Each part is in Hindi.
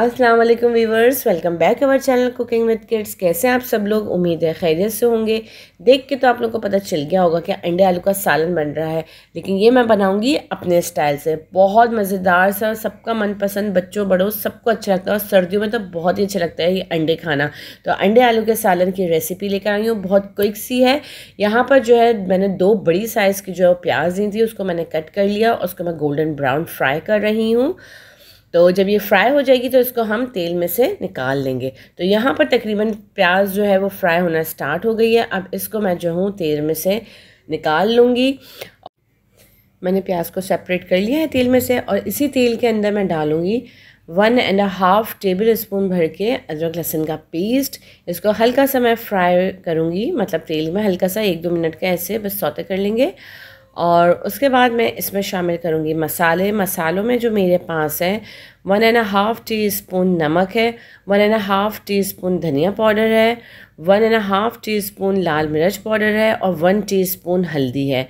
अस्सलाम वालेकुम viewers welcome back our channel cooking with kids कैसे आप सब लोग उम्मीद है खैरियत से होंगे देख के तो आप लोग को पता चल गया होगा कि अंडे आलू का सालन बन रहा है लेकिन ये मैं बनाऊंगी अपने स्टाइल से बहुत मज़ेदार सा सबका मनपसंद बच्चों बड़ों सबको अच्छा लगता है और सर्दियों में तो बहुत ही अच्छा लगता है ये अंडे खाना तो अंडे आलू के सालन की रेसिपी लेकर आई हूँ बहुत क्विक सी है यहाँ पर जो है मैंने दो बड़ी साइज़ की जो प्याज दी थी उसको मैंने कट कर लिया उसको मैं गोल्डन ब्राउन फ्राई कर रही हूँ तो जब ये फ्राई हो जाएगी तो इसको हम तेल में से निकाल लेंगे तो यहाँ पर तकरीबन प्याज जो है वो फ्राई होना स्टार्ट हो गई है अब इसको मैं जो हूँ तेल में से निकाल लूँगी मैंने प्याज को सेपरेट कर लिया है तेल में से और इसी तेल के अंदर मैं डालूँगी one and half table spoon भर के अदरक लहसुन का पेस्ट इसको हल्का सा मैं फ्राई करूँगी मतलब तेल में हल्का सा एक दो मिनट का ऐसे बस सौते कर लेंगे और उसके बाद मैं इसमें शामिल करूँगी मसाले मसालों में जो मेरे पास है one and half tea spoon नमक है one and half tea spoon धनिया पाउडर है one and half tea spoon लाल मिर्च पाउडर है और वन टी स्पून हल्दी है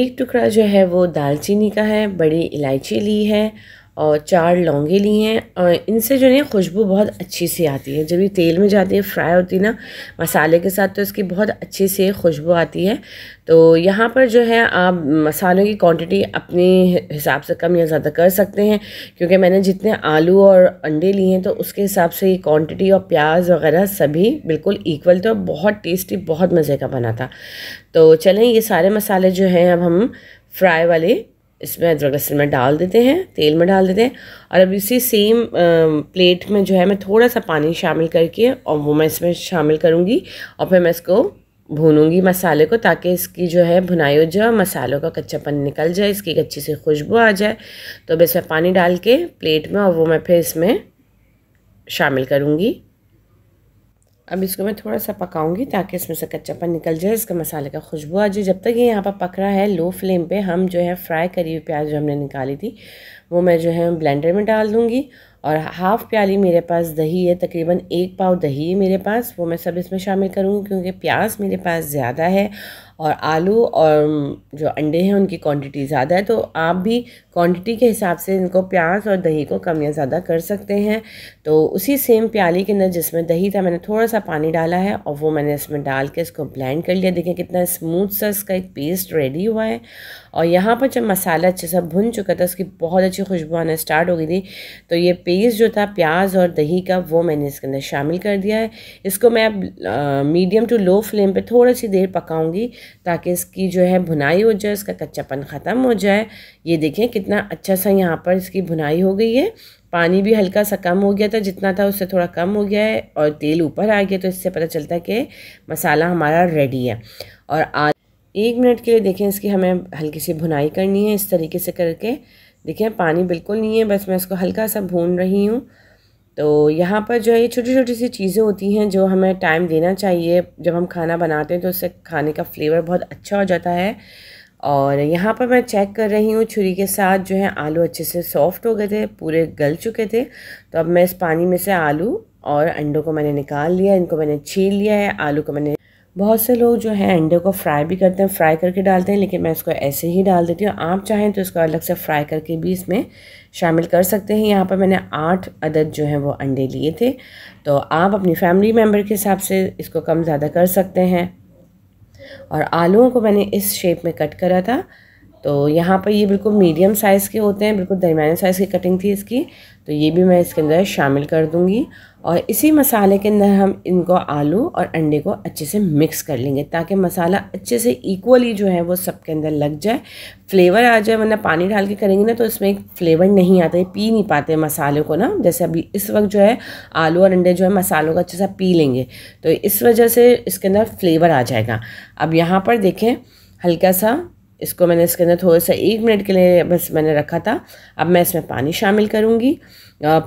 एक टुकड़ा जो है वो दालचीनी का है बड़ी इलायची ली है और चार लौंगे लिए हैं और इनसे जो है खुशबू बहुत अच्छी सी आती है जब ये तेल में जाती है फ्राई होती है ना मसाले के साथ तो इसकी बहुत अच्छी सी खुशबू आती है तो यहाँ पर जो है आप मसालों की क्वांटिटी अपने हिसाब से कम या ज़्यादा कर सकते हैं क्योंकि मैंने जितने आलू और अंडे लिए हैं तो उसके हिसाब से ये क्वान्टिटी और प्याज वगैरह सभी बिल्कुल इक्वल तो बहुत टेस्टी बहुत मज़े का बना था तो चलें ये सारे मसाले जो हैं अब हम फ्राई वाले इसमें अदरक लहसुन में डाल देते हैं तेल में डाल देते हैं और अब इसी सेम प्लेट में जो है मैं थोड़ा सा पानी शामिल करके और वो मैं इसमें शामिल करूँगी और फिर मैं इसको भूनूंगी मसाले को ताकि इसकी जो है भुनाई हो जाए मसालों का कच्चापन निकल जाए इसकी अच्छी सी खुशबू आ जाए तो अब इसमें पानी डाल के प्लेट में और वो मैं फिर इसमें शामिल करूँगी अब इसको मैं थोड़ा सा पकाऊंगी ताकि इसमें से कच्चापन निकल जाए इसका मसाले का खुशबू आ जाए जब तक ये यहाँ पर पक रहा है लो फ्लेम पे हम जो है फ्राई करी हुई प्याज जो हमने निकाली थी वो मैं जो है ब्लेंडर में डाल दूँगी और हाफ़ प्याली मेरे पास दही है तकरीबन एक पाव दही है मेरे पास वो मैं सब इसमें शामिल करूँगी क्योंकि प्याज मेरे पास ज़्यादा है और आलू और जो अंडे हैं उनकी क्वांटिटी ज़्यादा है तो आप भी क्वांटिटी के हिसाब से इनको प्याज और दही को कम या ज़्यादा कर सकते हैं तो उसी सेम प्याली के अंदर जिसमें दही था मैंने थोड़ा सा पानी डाला है और वो मैंने इसमें डाल के इसको ब्लेंड कर लिया देखें कितना स्मूथ सा इसका एक पेस्ट रेडी हुआ है और यहाँ पर जब मसाला अच्छे से भुन चुका था उसकी बहुत अच्छी खुशबू आना स्टार्ट हो गई थी तो ये पेस्ट जो था प्याज और दही का वो मैंने इसके अंदर शामिल कर दिया है इसको मैं अब मीडियम टू लो फ्लेम पर थोड़ी सी देर पकाऊँगी ताकि इसकी जो है भुनाई हो जाए इसका कच्चापन ख़त्म हो जाए ये देखें कितना अच्छा सा यहाँ पर इसकी भुनाई हो गई है पानी भी हल्का सा कम हो गया था जितना था उससे थोड़ा कम हो गया है और तेल ऊपर आ गया तो इससे पता चलता है कि मसाला हमारा रेडी है और आज एक मिनट के लिए देखें इसकी हमें हल्की सी भुनाई करनी है इस तरीके से करके देखें पानी बिल्कुल नहीं है बस मैं इसको हल्का सा भून रही हूँ तो यहाँ पर जो है ये छोटी छोटी सी चीज़ें होती हैं जो हमें टाइम देना चाहिए जब हम खाना बनाते हैं तो उससे खाने का फ्लेवर बहुत अच्छा हो जाता है और यहाँ पर मैं चेक कर रही हूँ छुरी के साथ जो है आलू अच्छे से सॉफ्ट हो गए थे पूरे गल चुके थे तो अब मैं इस पानी में से आलू और अंडों को मैंने निकाल लिया इनको मैंने छील लिया है आलू को मैंने बहुत से लोग जो है अंडे को फ्राई भी करते हैं फ्राई करके डालते हैं लेकिन मैं इसको ऐसे ही डाल देती हूँ आप चाहें तो इसको अलग से फ्राई करके भी इसमें शामिल कर सकते हैं यहाँ पर मैंने आठ अदद जो है वो अंडे लिए थे तो आप अपनी फैमिली मेम्बर के हिसाब से इसको कम ज़्यादा कर सकते हैं और आलूओं को मैंने इस शेप में कट करा था तो यहाँ पर ये बिल्कुल मीडियम साइज़ के होते हैं बिल्कुल दरमियाने साइज़ की कटिंग थी इसकी तो ये भी मैं इसके अंदर शामिल कर दूँगी और इसी मसाले के अंदर हम इनको आलू और अंडे को अच्छे से मिक्स कर लेंगे ताकि मसाला अच्छे से इक्वली जो है वो सबके अंदर लग जाए फ्लेवर आ जाए वरना पानी डाल के करेंगे ना तो इसमें एक फ्लेवर नहीं आता है पी नहीं पाते मसाले को ना जैसे अभी इस वक्त जो है आलू और अंडे जो है मसालों का अच्छे से पी लेंगे तो इस वजह से इसके अंदर फ्लेवर आ जाएगा अब यहाँ पर देखें हल्का सा इसको मैंने इसके अंदर थोड़ा सा एक मिनट के लिए बस मैंने रखा था अब मैं इसमें पानी शामिल करूँगी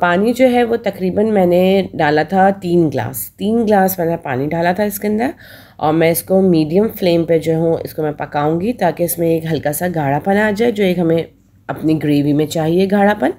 पानी जो है वो तकरीबन मैंने डाला था तीन ग्लास तीन ग्लास मैंने पानी डाला था इसके अंदर और मैं इसको मीडियम फ्लेम पे जो हूँ इसको मैं पकाऊंगी ताकि इसमें एक हल्का सा गाढ़ापन आ जाए जो एक हमें अपनी ग्रेवी में चाहिए गाढ़ापन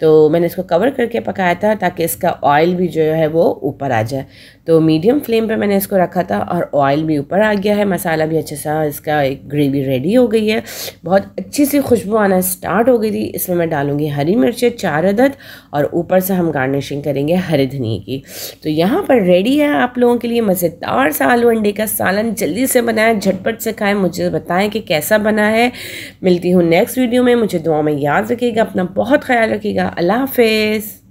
तो मैंने इसको कवर करके पकाया था ताकि इसका ऑयल भी जो है वो ऊपर आ जाए तो मीडियम फ्लेम पे मैंने इसको रखा था और ऑयल भी ऊपर आ गया है मसाला भी अच्छे सा इसका एक ग्रेवी रेडी हो गई है बहुत अच्छी सी खुशबू आना स्टार्ट हो गई थी इसमें मैं डालूँगी हरी मिर्चें चार अदद और ऊपर से हम गार्निशिंग करेंगे हरे धनिए की तो यहाँ पर रेडी है आप लोगों के लिए मज़ेदार सा आलू अंडे का सालन जल्दी से बनाएं झटपट से खाएं मुझे बताएं कि कैसा बना है मिलती हूँ नेक्स्ट वीडियो में मुझे दुआ में याद रखिएगा अपना बहुत ख्याल रखिएगा अल्लाह हाफिज़